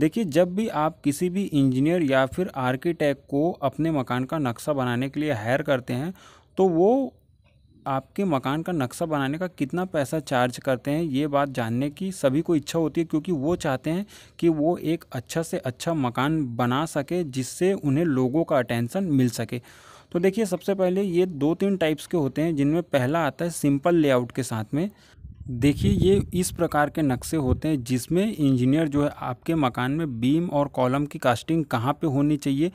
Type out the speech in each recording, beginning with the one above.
देखिए जब भी आप किसी भी इंजीनियर या फिर आर्किटेक्ट को अपने मकान का नक्शा बनाने के लिए हायर करते हैं तो वो आपके मकान का नक्शा बनाने का कितना पैसा चार्ज करते हैं ये बात जानने की सभी को इच्छा होती है क्योंकि वो चाहते हैं कि वो एक अच्छा से अच्छा मकान बना सके जिससे उन्हें लोगों का अटेंशन मिल सके तो देखिए सबसे पहले ये दो तीन टाइप्स के होते हैं जिनमें पहला आता है सिंपल लेआउट के साथ में देखिए ये इस प्रकार के नक्शे होते हैं जिसमें इंजीनियर जो है आपके मकान में बीम और कॉलम की कास्टिंग कहाँ पे होनी चाहिए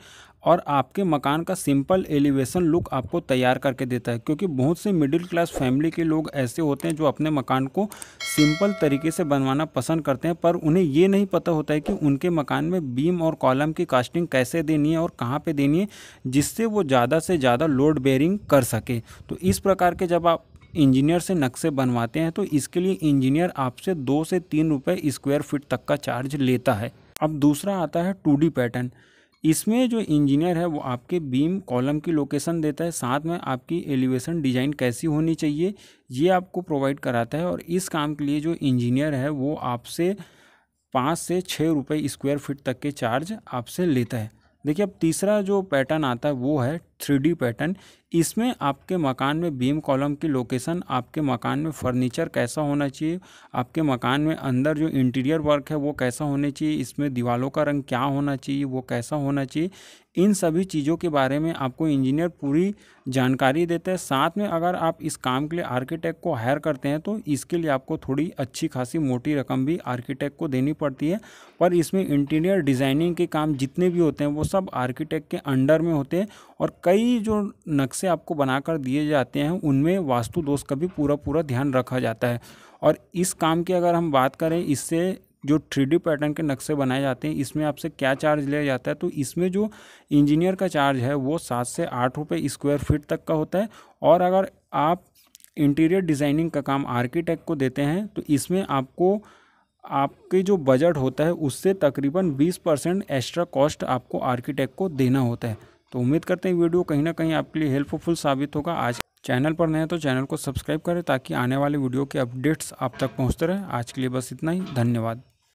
और आपके मकान का सिंपल एलिवेशन लुक आपको तैयार करके देता है क्योंकि बहुत से मिडिल क्लास फैमिली के लोग ऐसे होते हैं जो अपने मकान को सिंपल तरीके से बनवाना पसंद करते हैं पर उन्हें ये नहीं पता होता है कि उनके मकान में बीम और कॉलम की कास्टिंग कैसे देनी है और कहाँ पर देनी है जिससे वो ज़्यादा से ज़्यादा लोड बेयरिंग कर सके तो इस प्रकार के जब आप इंजीनियर से नक्शे बनवाते हैं तो इसके लिए इंजीनियर आपसे दो से तीन रुपये स्क्वायर फिट तक का चार्ज लेता है अब दूसरा आता है टू पैटर्न इसमें जो इंजीनियर है वो आपके बीम कॉलम की लोकेशन देता है साथ में आपकी एलिवेशन डिज़ाइन कैसी होनी चाहिए ये आपको प्रोवाइड कराता है और इस काम के लिए जो इंजीनियर है वो आपसे पाँच से छः रुपये स्क्वायर फिट तक के चार्ज आपसे लेता है देखिए अब तीसरा जो पैटर्न आता है वो है थ्री पैटर्न इसमें आपके मकान में बीम कॉलम की लोकेशन आपके मकान में फर्नीचर कैसा होना चाहिए आपके मकान में अंदर जो इंटीरियर वर्क है वो कैसा होना चाहिए इसमें दीवारों का रंग क्या होना चाहिए वो कैसा होना चाहिए इन सभी चीज़ों के बारे में आपको इंजीनियर पूरी जानकारी देते हैं साथ में अगर आप इस काम के लिए आर्किटेक्ट को हायर करते हैं तो इसके लिए आपको थोड़ी अच्छी खासी मोटी रकम भी आर्किटेक्ट को देनी पड़ती है पर इसमें इंटीरियर डिज़ाइनिंग के काम जितने भी होते हैं वो सब आर्किटेक्ट के अंडर में होते हैं और कई जो नक्शे आपको बनाकर दिए जाते हैं उनमें वास्तु दोष का भी पूरा पूरा ध्यान रखा जाता है और इस काम की अगर हम बात करें इससे जो थ्री पैटर्न के नक्शे बनाए जाते हैं इसमें आपसे क्या चार्ज लिया जाता है तो इसमें जो इंजीनियर का चार्ज है वो सात से आठ रुपये स्क्वायर फीट तक का होता है और अगर आप इंटीरियर डिज़ाइनिंग का काम आर्किटेक्ट को देते हैं तो इसमें आपको आपके जो बजट होता है उससे तकरीबन 20 परसेंट एक्स्ट्रा कॉस्ट आपको आर्किटेक्ट को देना होता है तो उम्मीद करते हैं वीडियो कहीं ना कहीं आपके लिए हेल्पफुल साबित होगा आज चैनल पर नए तो चैनल को सब्सक्राइब करें ताकि आने वाले वीडियो के अपडेट्स आप तक पहुंचते रहे आज के लिए बस इतना ही धन्यवाद